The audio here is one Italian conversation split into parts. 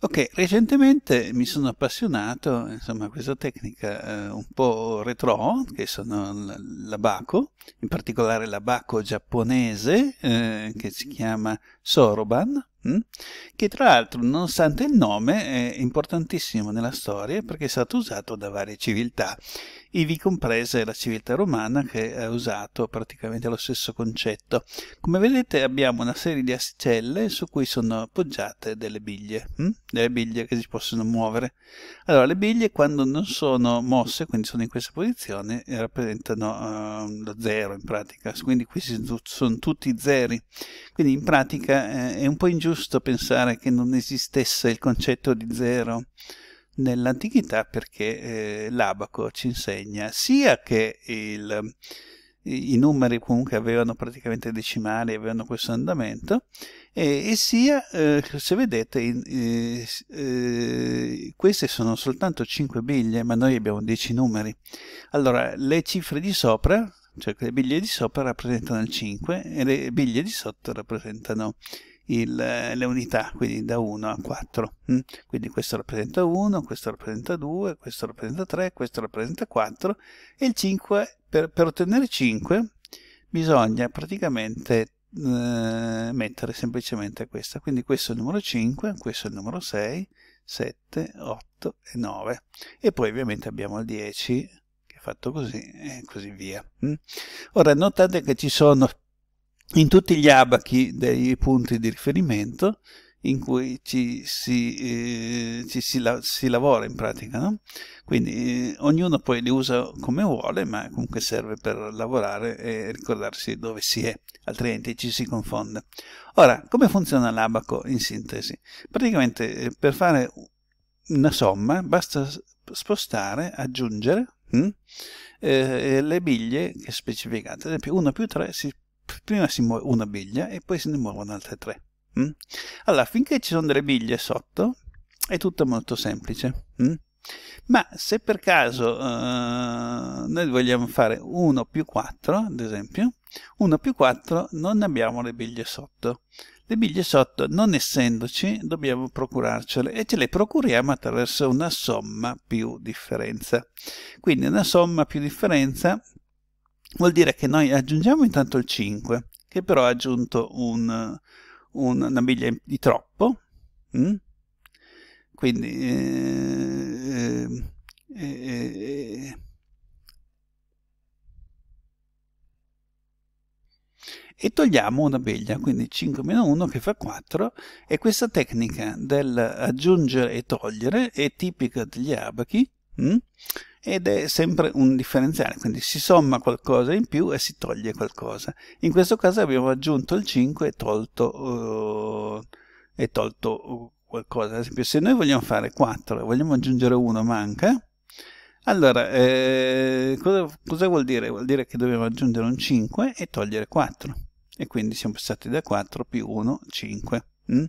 Ok, recentemente mi sono appassionato insomma, a questa tecnica eh, un po' retro, che sono l'abaco, in particolare l'abaco giapponese, eh, che si chiama Soroban, Mm? che tra l'altro, nonostante il nome, è importantissimo nella storia perché è stato usato da varie civiltà, vi comprese la civiltà romana che ha usato praticamente lo stesso concetto. Come vedete abbiamo una serie di asticelle su cui sono appoggiate delle biglie, mm? delle biglie che si possono muovere. Allora, le biglie quando non sono mosse, quindi sono in questa posizione, rappresentano uh, lo zero in pratica, quindi qui sono tutti zeri. Quindi in pratica eh, è un po' ingiusto giusto pensare che non esistesse il concetto di zero nell'antichità perché eh, l'abaco ci insegna sia che il, i numeri comunque avevano praticamente decimali, avevano questo andamento, e, e sia, eh, se vedete, in, eh, eh, queste sono soltanto 5 biglie, ma noi abbiamo 10 numeri. Allora, le cifre di sopra, cioè le biglie di sopra rappresentano il 5 e le biglie di sotto rappresentano il il, le unità, quindi da 1 a 4. Mm? Quindi questo rappresenta 1, questo rappresenta 2, questo rappresenta 3, questo rappresenta 4 e il 5, per, per ottenere 5 bisogna praticamente eh, mettere semplicemente questa. Quindi questo è il numero 5, questo è il numero 6, 7, 8 e 9. E poi ovviamente abbiamo il 10 che è fatto così e così via. Mm? Ora notate che ci sono in tutti gli abachi dei punti di riferimento in cui ci si, eh, ci si, la si lavora in pratica. No? Quindi eh, ognuno poi li usa come vuole, ma comunque serve per lavorare e ricordarsi dove si è, altrimenti ci si confonde. Ora, come funziona l'abaco in sintesi? Praticamente eh, per fare una somma basta spostare, aggiungere hm, eh, le biglie specificate, ad esempio 1 più 3 si prima si muove una biglia e poi se ne muovono altre tre. Mm? Allora, finché ci sono delle biglie sotto, è tutto molto semplice. Mm? Ma se per caso uh, noi vogliamo fare 1 più 4, ad esempio, 1 più 4 non abbiamo le biglie sotto. Le biglie sotto, non essendoci, dobbiamo procurarcele e ce le procuriamo attraverso una somma più differenza. Quindi una somma più differenza vuol dire che noi aggiungiamo intanto il 5, che però ha aggiunto un, un, una miglia di troppo, mh? Mm? quindi eh eh, eh, eh, e togliamo una biglia, quindi 5 meno 1 che fa 4 e questa tecnica dell'aggiungere e togliere è tipica degli abachi Mm? ed è sempre un differenziale, quindi si somma qualcosa in più e si toglie qualcosa. In questo caso abbiamo aggiunto il 5 eh, e tolto, uh, e tolto qualcosa. Ad esempio, se noi vogliamo fare 4 e vogliamo aggiungere 1 manca, allora, eh, cosa, cosa, vuol dire? Vuol dire che dobbiamo aggiungere un 5 e togliere 4. E quindi siamo passati da 4 più 1, 5. Mm?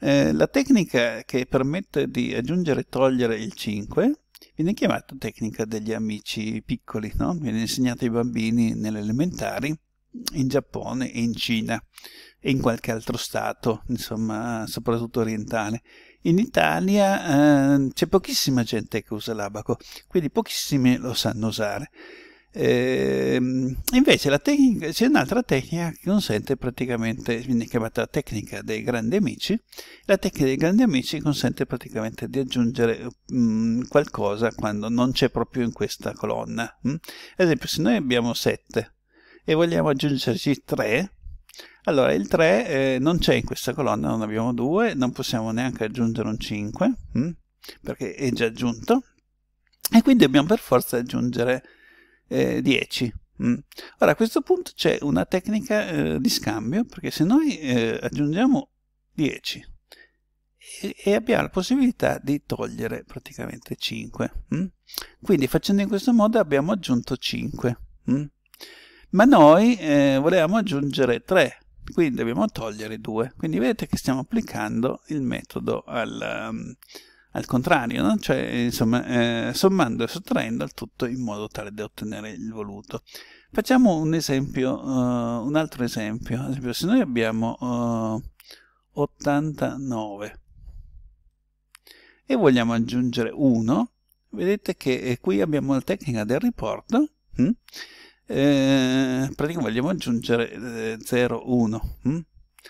Eh, la tecnica che permette di aggiungere e togliere il 5 viene chiamata tecnica degli amici piccoli, no? viene insegnata ai bambini nelle elementari in Giappone e in Cina e in qualche altro stato, insomma, soprattutto orientale. In Italia eh, c'è pochissima gente che usa l'abaco, quindi pochissimi lo sanno usare. Eh, invece tecnica, c'è un'altra tecnica che consente praticamente, viene chiamata la tecnica dei grandi amici, la tecnica dei grandi amici consente praticamente di aggiungere mh, mm, qualcosa quando non c'è proprio in questa colonna. Mh? Mm. Ad esempio se noi abbiamo 7 e vogliamo aggiungerci 3, allora il 3 eh, non c'è in questa colonna, non abbiamo 2, non possiamo neanche aggiungere un 5 mh? Mm, perché è già aggiunto e quindi dobbiamo per forza aggiungere eh, 10. Mm. Ora a questo punto c'è una tecnica eh, di scambio perché se noi eh, aggiungiamo 10 e, e, abbiamo la possibilità di togliere praticamente 5. Mm. Quindi facendo in questo modo abbiamo aggiunto 5. Mm. Ma noi eh, volevamo aggiungere 3 quindi dobbiamo togliere 2 quindi vedete che stiamo applicando il metodo al, um, al contrario, no? cioè, insomma, eh, sommando e sottraendo il tutto in modo tale da ottenere il voluto. Facciamo un esempio, uh, un altro esempio. Ad esempio, se noi abbiamo uh, eh, 89 e vogliamo aggiungere 1, vedete che eh, qui abbiamo la tecnica del report. Hm? Eh, praticamente vogliamo aggiungere eh, 0, 1. Hm?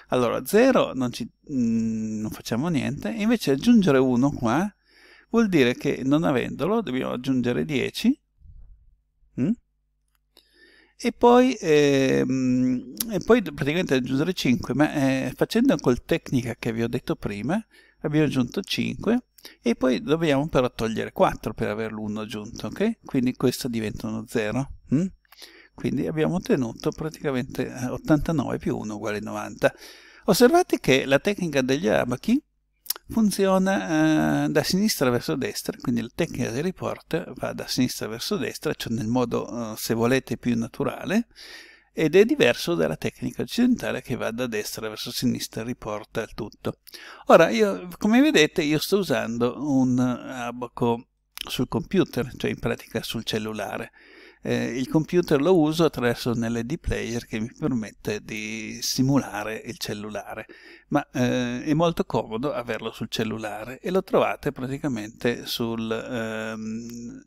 Allora, 0 non, ci, mm, non facciamo niente, invece aggiungere 1 qua vuol dire che non avendolo dobbiamo aggiungere 10 mm? e, poi, eh, e poi praticamente aggiungere 5, ma eh, facendo col tecnica che vi ho detto prima abbiamo aggiunto 5 e poi dobbiamo però togliere 4 per averlo 1 aggiunto, ok? Quindi questo diventa uno 0. Mm? quindi abbiamo ottenuto praticamente 89 eh, più 1 uguale 90. Osservate che la tecnica degli abachi funziona eh, da sinistra verso destra, quindi la tecnica del report va da sinistra verso destra, cioè nel modo, eh, se volete, più naturale, ed è diverso dalla tecnica occidentale che va da destra verso sinistra e riporta il tutto. Ora, io, come vedete, io sto usando un abaco sul computer, cioè in pratica sul cellulare eh, il computer lo uso attraverso un LD player che mi permette di simulare il cellulare, ma eh, è molto comodo averlo sul cellulare e lo trovate praticamente sul, ehm,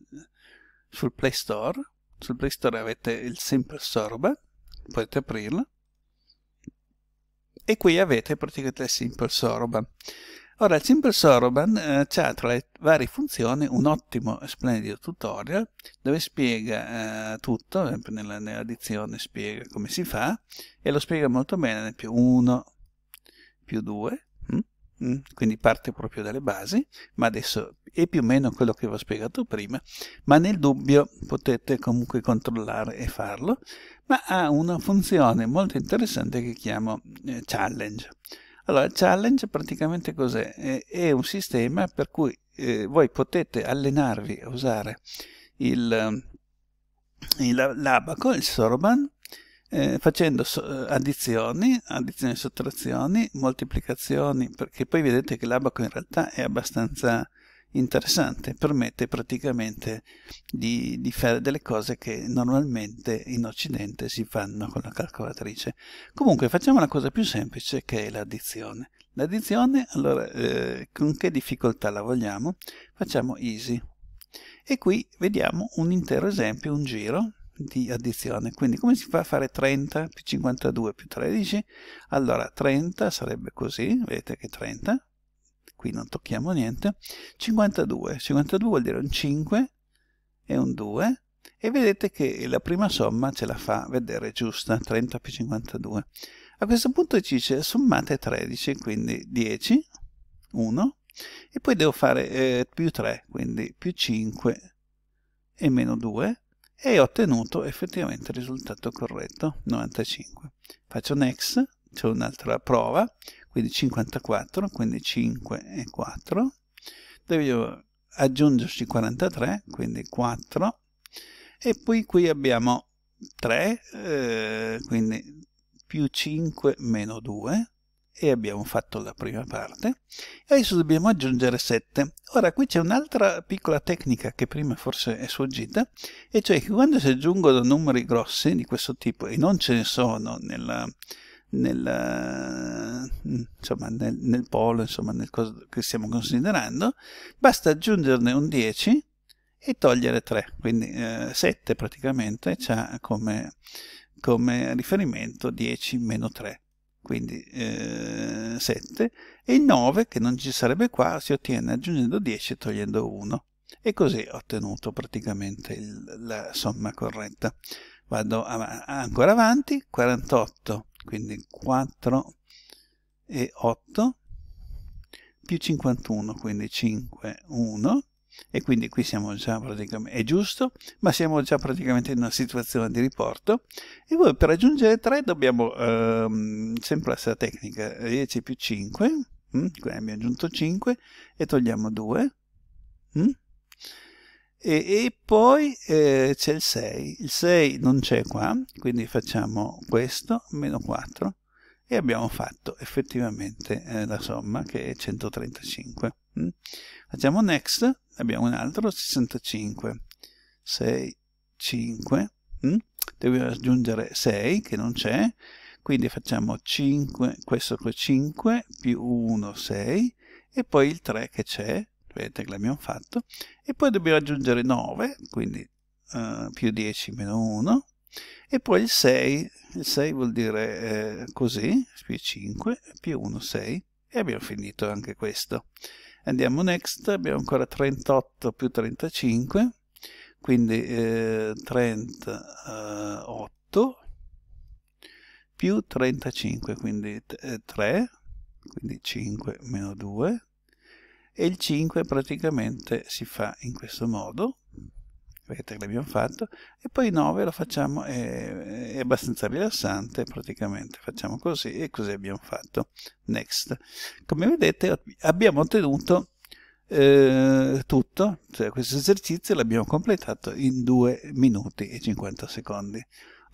sul Play Store. Sul Play Store avete il Simple Sorba, potete aprirlo, e qui avete praticamente il Simple Sorba. Ora, il Simple Soroban eh, ha tra le varie funzioni un ottimo e splendido tutorial dove spiega eh, tutto, ad nella, nella dizione spiega come si fa e lo spiega molto bene, ad più 1 più 2, quindi parte proprio dalle basi, ma adesso è più o meno quello che vi ho spiegato prima, ma nel dubbio potete comunque controllare e farlo, ma ha una funzione molto interessante che chiamo eh, challenge. Allora, challenge praticamente cos'è? È un sistema per cui eh, voi potete allenarvi a usare il, eh, il, l'abaco, il sorban, eh, facendo eh, addizioni, addizioni e sottrazioni, moltiplicazioni, perché poi vedete che l'abaco in realtà è abbastanza interessante, permette praticamente di, di, fare delle cose che normalmente in Occidente si fanno con la calcolatrice. Comunque facciamo una cosa più semplice che è l'addizione. L'addizione, allora, eh, con che difficoltà la vogliamo? Facciamo easy. E qui vediamo un intero esempio, un giro di addizione. Quindi come si fa a fare 30 più 52 più 13? Allora 30 sarebbe così, vedete che 30 qui non tocchiamo niente, 52, 52 vuol dire un 5 e un 2, e vedete che la prima somma ce la fa vedere giusta, 30 più 52. A questo punto ci dice sommate 13, quindi 10, 1, e poi devo fare eh, più 3, quindi più 5 e meno 2, e ho ottenuto effettivamente il risultato corretto, 95. Faccio next, c'è un'altra prova, quindi 54, quindi 5 e 4, devo aggiungerci 43, quindi 4, e poi qui abbiamo 3, eh, quindi più 5 meno 2, e abbiamo fatto la prima parte adesso dobbiamo aggiungere 7 ora qui c'è un'altra piccola tecnica che prima forse è sfuggita e cioè che quando si aggiungono numeri grossi di questo tipo e non ce ne sono nella, nella insomma, nel, nel polo, insomma, nel coso che stiamo considerando, basta aggiungerne un 10 e togliere 3, quindi eh, 7 praticamente ha come, come, riferimento 10 meno 3, quindi eh, 7, e il 9 che non ci sarebbe qua si ottiene aggiungendo 10 e togliendo 1, e così ho ottenuto praticamente il, la somma corretta. Vado av ancora avanti, 48, quindi 4 e 8 più 51 quindi 5 1 e quindi qui siamo già praticamente è giusto ma siamo già praticamente in una situazione di riporto e poi per aggiungere 3 dobbiamo ehm, sempre la stessa tecnica 10 più 5 mm, quindi abbiamo aggiunto 5 e togliamo 2 mm, e, e, poi eh, c'è il 6 il 6 non c'è qua quindi facciamo questo meno 4 e abbiamo fatto effettivamente eh, la somma che è 135. Mm? Facciamo next, abbiamo un altro 65, 6, 5, mm? devo aggiungere 6 che non c'è, quindi facciamo 5, questo con 5 più 1, 6 e poi il 3 che c'è, vedete che l'abbiamo fatto, e poi dobbiamo aggiungere 9, quindi eh, più 10 meno 1, e poi il 6, il 6 vuol dire eh, così, più 5, più 1, 6 e abbiamo finito anche questo. Andiamo next, abbiamo ancora 38 più 35, quindi eh, 38 più 35, quindi 3, eh, quindi 5 meno 2, e il 5 praticamente si fa in questo modo, perché l'abbiamo fatto, e poi 9 lo facciamo, è, è abbastanza rilassante praticamente, facciamo così e così abbiamo fatto. Next. Come vedete abbiamo ottenuto eh, tutto, cioè questo esercizio l'abbiamo completato in 2 minuti e 50 secondi.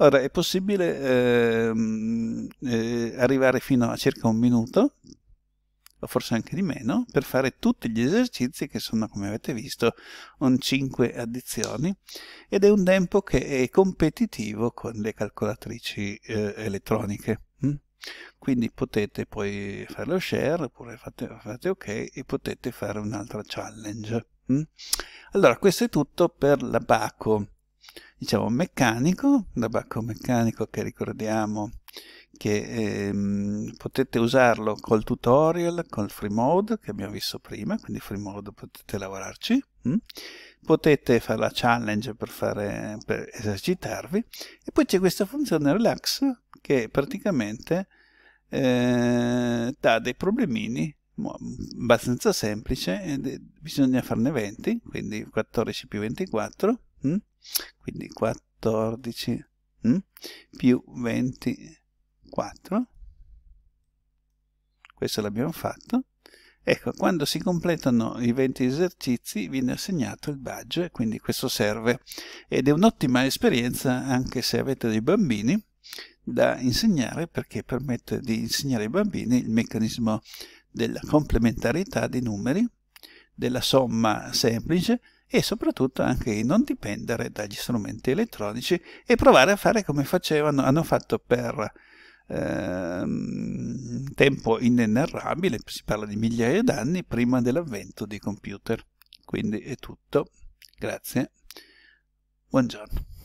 Ora è possibile eh, eh, arrivare fino a circa un minuto o forse anche di meno, per fare tutti gli esercizi che sono, come avete visto, 5 addizioni ed è un tempo che è competitivo con le calcolatrici eh, elettroniche. Mm? Quindi potete poi fare lo share oppure fate, fate ok e potete fare un'altra challenge. Mm? Allora, questo è tutto per l'abaco, diciamo, meccanico, l'abaco meccanico che ricordiamo che ehm, potete usarlo col tutorial, col free mode che abbiamo visto prima, quindi free mode potete lavorarci, mh? Mm? potete fare la challenge per, fare, per esercitarvi e poi c'è questa funzione relax che praticamente eh, dà dei problemini abbastanza semplice, eh, bisogna farne 20, quindi 14 più 24, mm? quindi 14 mm? più 20 4 questo l'abbiamo fatto ecco quando si completano i 20 esercizi viene assegnato il badge quindi questo serve ed è un'ottima esperienza anche se avete dei bambini da insegnare perché permette di insegnare ai bambini il meccanismo della complementarietà dei numeri della somma semplice e soprattutto anche di non dipendere dagli strumenti elettronici e provare a fare come facevano, hanno fatto per Ehm, tempo inenarrabile, si parla di migliaia d'anni prima dell'avvento dei computer. Quindi è tutto, grazie, buongiorno.